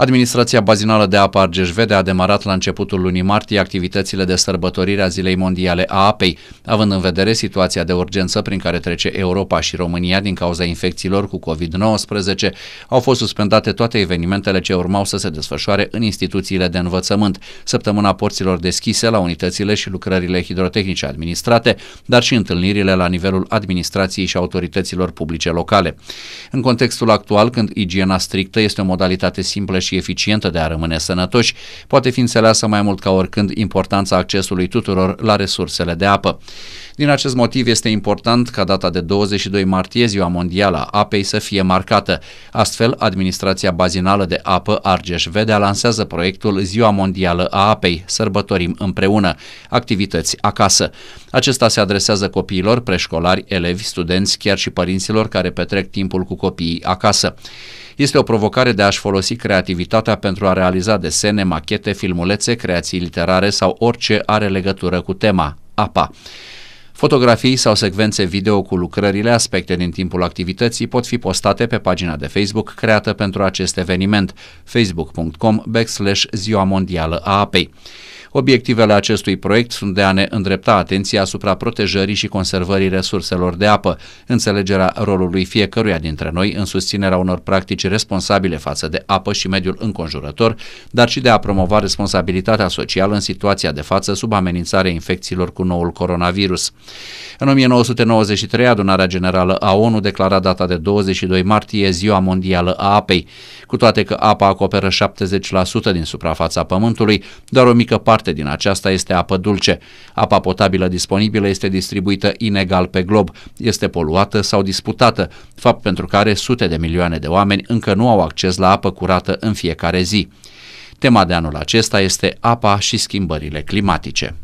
Administrația Bazinală de Apă Argeș-Vede a demarat la începutul lunii martie activitățile de sărbătorire a Zilei Mondiale a Apei, având în vedere situația de urgență prin care trece Europa și România din cauza infecțiilor cu COVID-19, au fost suspendate toate evenimentele ce urmau să se desfășoare în instituțiile de învățământ, săptămâna porților deschise la unitățile și lucrările hidrotehnice administrate, dar și întâlnirile la nivelul administrației și autorităților publice locale. În contextul actual, când igiena strictă este o modalitate simplă și și eficientă de a rămâne sănătoși, poate fi înțeleasă mai mult ca oricând importanța accesului tuturor la resursele de apă. Din acest motiv este important ca data de 22 martie, ziua mondială a apei, să fie marcată. Astfel, Administrația Bazinală de Apă Argeș-Vedea lansează proiectul Ziua Mondială a Apei, sărbătorim împreună, activități acasă. Acesta se adresează copiilor, preșcolari, elevi, studenți, chiar și părinților care petrec timpul cu copiii acasă. Este o provocare de a-și folosi creativitatea pentru a realiza desene, machete, filmulețe, creații literare sau orice are legătură cu tema, apa. Fotografii sau secvențe video cu lucrările, aspecte din timpul activității pot fi postate pe pagina de Facebook creată pentru acest eveniment, facebook.com backslash ziua mondială a apei. Obiectivele acestui proiect sunt de a ne îndrepta atenția asupra protejării și conservării resurselor de apă, înțelegerea rolului fiecăruia dintre noi în susținerea unor practici responsabile față de apă și mediul înconjurător, dar și de a promova responsabilitatea socială în situația de față sub amenințarea infecțiilor cu noul coronavirus. În 1993, adunarea generală a ONU declara data de 22 martie Ziua Mondială a Apei. Cu toate că apa acoperă 70% din suprafața Pământului, doar o mică parte parte din aceasta este apă dulce. Apa potabilă disponibilă este distribuită inegal pe glob, este poluată sau disputată, fapt pentru care sute de milioane de oameni încă nu au acces la apă curată în fiecare zi. Tema de anul acesta este apa și schimbările climatice.